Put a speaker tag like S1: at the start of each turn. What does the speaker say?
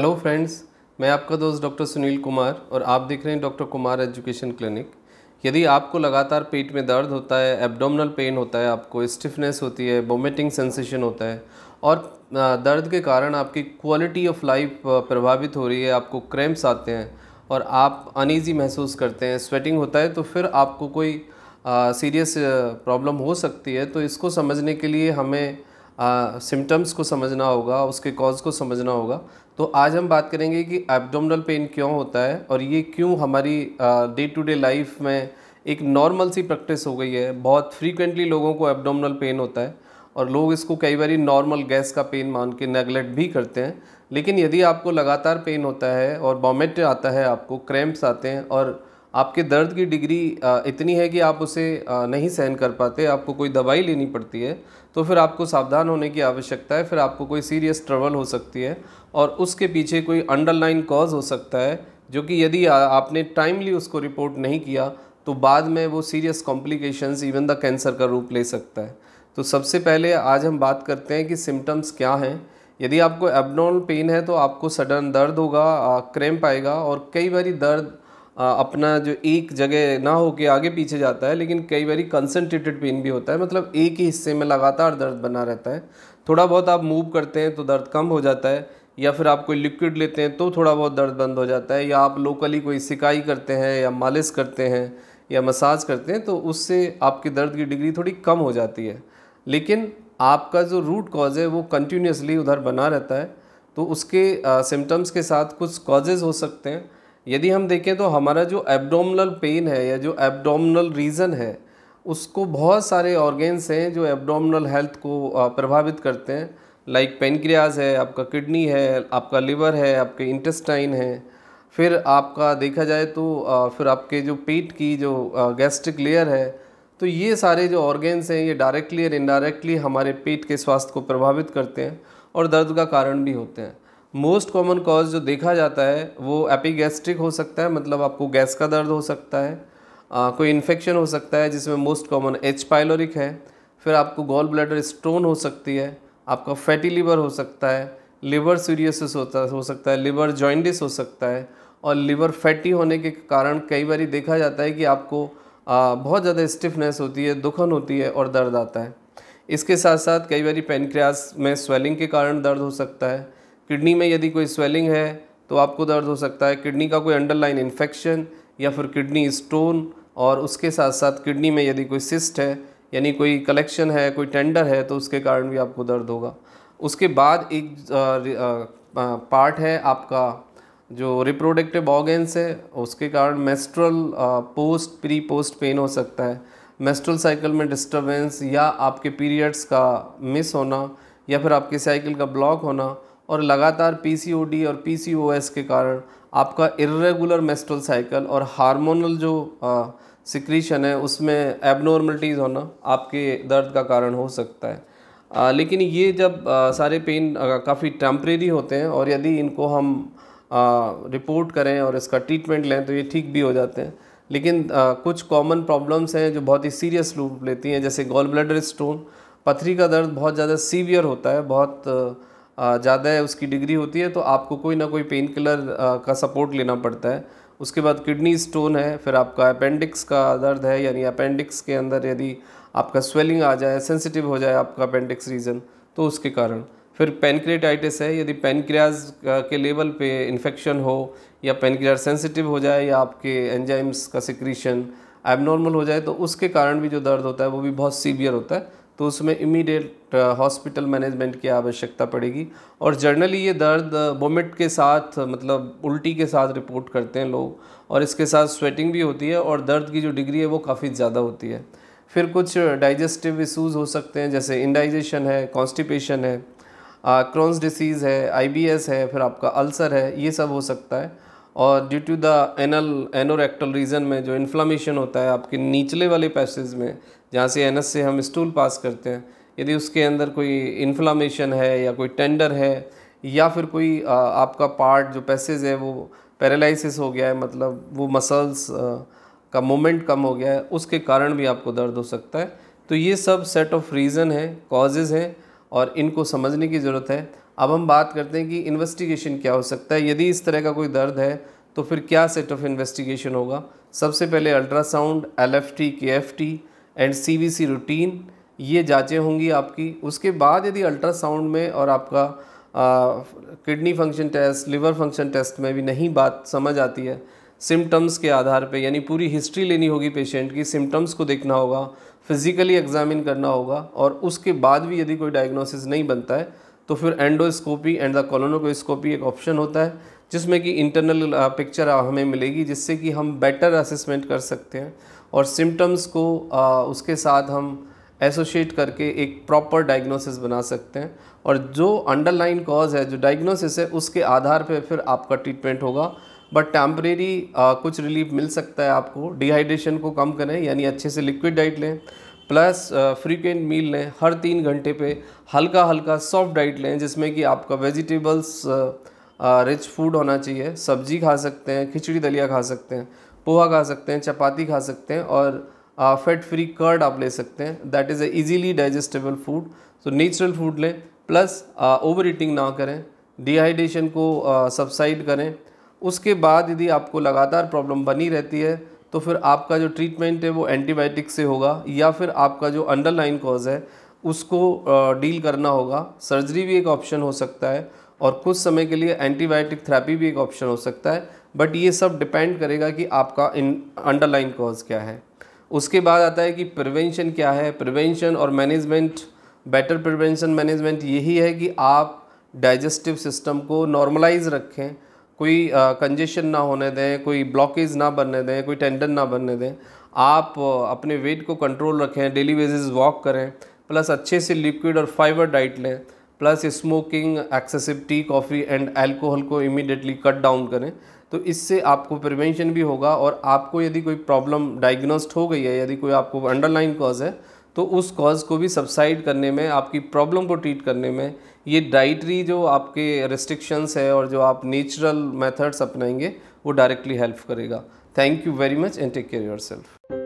S1: hello friends मैं आपका दोस्त डॉक्टर सुनील कुमार और आप देख रहे हैं डॉक्टर कुमार एजुकेशन क्लिनिक यदि आपको लगातार पेट में दर्द होता है एब्डोमिनल पेन होता है आपको स्टिफनेस होती है वोमिटिंग सेंसेशन होता है और दर्द के कारण आपकी क्वालिटी ऑफ लाइफ प्रभावित हो रही है आपको क्रैम्प्स आते हैं और आप अनईजी महसूस करते हैं स्वेटिंग होता है तो फिर आपको कोई सीरियस प्रॉब्लम हो सकती है तो इसको समझने के लिए हमें सिम्टम्स को समझना होगा उसके कॉज को समझना होगा तो आज हम बात करेंगे कि एब्डोमिनल पेन क्यों होता है और ये क्यों हमारी डे टू डे लाइफ में एक नॉर्मल सी प्रैक्टिस हो गई है बहुत फ्रीक्वेंटली लोगों को एब्डोमिनल पेन होता है और लोग इसको कई बार नॉर्मल गैस का पेन मान के नेगलेक्ट भी करते हैं लेकिन यदि आपको लगातार पेन होता है और वॉमिट आता है आपको क्रैम्प्स आते हैं और आपके दर्द की डिग्री इतनी है कि आप उसे नहीं सहन कर पाते आपको कोई दवाई लेनी पड़ती है तो फिर आपको सावधान होने की आवश्यकता है फिर आपको कोई सीरियस ट्रबल हो सकती है और उसके पीछे कोई अंडरलाइन कॉज हो सकता है जो कि यदि आपने टाइमली उसको रिपोर्ट नहीं किया तो बाद में वो serious complications even the cancer का रूप ले सकता है तो सबसे पहले आज हम बात करते हैं कि सिम्टम्स क्या हैं यदि आपको एबनॉर्मल पेन है तो आपको सडन दर्द होगा क्रेम्प आएगा और कई बार दर्द अपना जो एक जगह ना हो के आगे पीछे जाता है लेकिन कई बार कंसनट्रेटेड पेन भी होता है मतलब एक ही हिस्से में लगातार दर्द बना रहता है थोड़ा बहुत आप मूव करते हैं तो दर्द कम हो जाता है या फिर आप कोई लिक्विड लेते हैं तो थोड़ा बहुत दर्द बंद हो जाता है या आप लोकली कोई सिकाई करते हैं या मालिश करते हैं या मसाज करते हैं तो उससे आपके दर्द की डिग्री थोड़ी कम हो जाती है लेकिन आपका जो रूट कॉज है वो कंटिन्यूसली उधर बना रहता है तो उसके सिम्टम्स के साथ कुछ कॉजेज़ हो सकते हैं यदि हम देखें तो हमारा जो एब्डोमिनल पेन है या जो एब्डोमिनल रीज़न है उसको बहुत सारे ऑर्गेन्स हैं जो एब्डोमिनल हेल्थ को प्रभावित करते हैं लाइक पेनक्रियाज है आपका किडनी है आपका लिवर है आपके इंटेस्टाइन है फिर आपका देखा जाए तो फिर आपके जो पेट की जो गैस्ट्रिक लेयर है तो ये सारे जो ऑर्गेन्स हैं ये डायरेक्टली और इनडायरेक्टली हमारे पेट के स्वास्थ्य को प्रभावित करते हैं और दर्द का कारण भी होते हैं मोस्ट कॉमन कॉज जो देखा जाता है वो एपीगैस्ट्रिक हो सकता है मतलब आपको गैस का दर्द हो सकता है आ, कोई इन्फेक्शन हो सकता है जिसमें मोस्ट कॉमन एच पाइलोरिक है फिर आपको गॉल ब्लैडर स्टोन हो सकती है आपका फैटी लिवर हो सकता है लिवर सीरियसिस होता हो सकता है लिवर जॉइंडिस हो सकता है और लिवर फैटी होने के कारण कई बार देखा जाता है कि आपको आ, बहुत ज़्यादा स्टिफनेस होती है दुखन होती है और दर्द आता है इसके साथ साथ कई बार पेनक्रियास में स्वेलिंग के कारण दर्द हो सकता है किडनी में यदि कोई स्वेलिंग है तो आपको दर्द हो सकता है किडनी का कोई अंडरलाइन इन्फेक्शन या फिर किडनी स्टोन और उसके साथ साथ किडनी में यदि कोई सिस्ट है यानी कोई कलेक्शन है कोई टेंडर है तो उसके कारण भी आपको दर्द होगा उसके बाद एक पार्ट है आपका जो रिप्रोडक्टिव ऑर्गेंस है उसके कारण menstrual post pre post pain हो सकता है मेस्ट्रल साइकिल में डिस्टरबेंस या आपके पीरियड्स का मिस होना या फिर आपके साइकिल का ब्लॉक होना और लगातार पीसीओडी और पीसीओएस के कारण आपका इरेगुलर मेस्ट्रल साइकिल और हार्मोनल जो सिक्रीशन है उसमें एबनॉर्मलिटीज़ होना आपके दर्द का कारण हो सकता है आ, लेकिन ये जब आ, सारे पेन काफ़ी टेम्प्रेरी होते हैं और यदि इनको हम आ, रिपोर्ट करें और इसका ट्रीटमेंट लें तो ये ठीक भी हो जाते हैं लेकिन आ, कुछ कॉमन प्रॉब्लम्स हैं जो बहुत ही सीरियस रूप लेती हैं जैसे गॉल ब्लडर स्टोन पथरी का दर्द बहुत ज़्यादा सीवियर होता है बहुत ज़्यादा है उसकी डिग्री होती है तो आपको कोई ना कोई पेन किलर का सपोर्ट लेना पड़ता है उसके बाद किडनी स्टोन है फिर आपका अपेंडिक्स का दर्द है यानी अपेंडिक्स के अंदर यदि आपका स्वेलिंग आ जाए सेंसिटिव हो जाए आपका अपेंडिक्स रीजन तो उसके कारण फिर पेनक्रेटाइटिस है यदि पेनक्रियाज के लेवल पे इन्फेक्शन हो या पेनक्रिया सेंसिटिव हो जाए या आपके एंजाइम्स का सिक्रीशन एबनॉर्मल हो जाए तो उसके कारण भी जो दर्द होता है वो भी बहुत सीवियर होता है तो उसमें इमीडिएट हॉस्पिटल मैनेजमेंट की आवश्यकता पड़ेगी और जर्नली ये दर्द वोमिट uh, के साथ uh, मतलब उल्टी के साथ रिपोर्ट करते हैं लोग और इसके साथ स्वेटिंग भी होती है और दर्द की जो डिग्री है वो काफ़ी ज़्यादा होती है फिर कुछ डाइजेस्टिव इशूज़ हो सकते हैं जैसे इंडाइजेशन है कॉन्स्टिपेशन है क्रोन्स uh, डिसीज़ है आई है फिर आपका अल्सर है ये सब हो सकता है और due to the anal anorectal region में जो इन्फ्लामेशन होता है आपके निचले वाले पैसेज में जहाँ से एनस से हम स्टूल पास करते हैं यदि उसके अंदर कोई इन्फ्लामेशन है या कोई टेंडर है या फिर कोई आ, आपका पार्ट जो पैसेज है वो पैरालिसिस हो गया है मतलब वो मसल्स का मोमेंट कम हो गया है उसके कारण भी आपको दर्द हो सकता है तो ये सब सेट ऑफ रीज़न है कॉजेज़ हैं और इनको समझने की ज़रूरत है अब हम बात करते हैं कि इन्वेस्टिगेशन क्या हो सकता है यदि इस तरह का कोई दर्द है तो फिर क्या सेट ऑफ इन्वेस्टिगेशन होगा सबसे पहले ultrasound L F T K F T and सीवीसी रूटीन ये जाँचें होंगी आपकी उसके बाद यदि अल्ट्रासाउंड में और आपका kidney function test liver function test में भी नहीं बात समझ आती है सिम्टम्स के आधार पे यानी पूरी हिस्ट्री लेनी होगी पेशेंट की सिम्टम्स को देखना होगा फिज़िकली एग्जामिन करना होगा और उसके बाद भी यदि कोई डायग्नोसिस नहीं बनता है तो फिर एंडोस्कोपी एंड द कॉलोनोकोस्कोपी एक ऑप्शन होता है जिसमें कि इंटरनल पिक्चर हमें मिलेगी जिससे कि हम बेटर असेसमेंट कर सकते हैं और सिम्टम्स को आ, उसके साथ हम एसोशिएट करके एक प्रॉपर डायग्नोसिस बना सकते हैं और जो अंडरलाइन कॉज है जो डायग्नोसिस है उसके आधार पे फिर आपका ट्रीटमेंट होगा बट टेम्परेरी कुछ रिलीफ मिल सकता है आपको डिहाइड्रेशन को कम करें यानी अच्छे से लिक्विड डाइट लें प्लस फ्रीक्वेंट मील लें हर तीन घंटे पे हल्का हल्का सॉफ्ट डाइट लें जिसमें कि आपका वेजिटेबल्स रिच फूड होना चाहिए सब्जी खा सकते हैं खिचड़ी दलिया खा सकते हैं पोहा खा सकते हैं चपाती खा सकते हैं और फैट फ्री कर्ड आप ले सकते हैं that is a easily digestible food so natural food लें प्लस ओवर ईटिंग ना करें डिहाइड्रेशन को सबसाइड करें उसके बाद यदि आपको लगातार प्रॉब्लम बनी रहती है तो फिर आपका जो ट्रीटमेंट है वो एंटीबायोटिक से होगा या फिर आपका जो अंडरलाइन कॉज है उसको डील करना होगा सर्जरी भी एक ऑप्शन हो सकता है और कुछ समय के लिए एंटीबायोटिक थेरेपी भी एक ऑप्शन हो सकता है बट ये सब डिपेंड करेगा कि आपका इन अंडरलाइन कॉज क्या है उसके बाद आता है कि प्रिवेंशन क्या है प्रिवेंशन और मैनेजमेंट बेटर प्रिवेंशन मैनेजमेंट यही है कि आप डाइजेस्टिव सिस्टम को नॉर्मलाइज रखें कोई कंजेशन ना होने दें कोई ब्लॉकेज ना बनने दें कोई टेंडन ना बनने दें आप अपने वेट को कंट्रोल रखें डेली बेसिस वॉक करें प्लस अच्छे से लिक्विड और फाइबर डाइट लें plus smoking excessive tea coffee and alcohol को इमीडिएटली कट डाउन करें तो इससे आपको प्रिवेंशन भी होगा और आपको यदि कोई प्रॉब्लम डायग्नोस्ड हो गई है यदि कोई आपको अंडरलाइन कॉज है तो उस कॉज को भी सब्साइड करने में आपकी प्रॉब्लम को ट्रीट करने में ये डाइटरी जो आपके रिस्ट्रिक्शंस है और जो आप नेचुरल मेथड्स अपनाएंगे वो डायरेक्टली हेल्प करेगा thank you very much and take care your self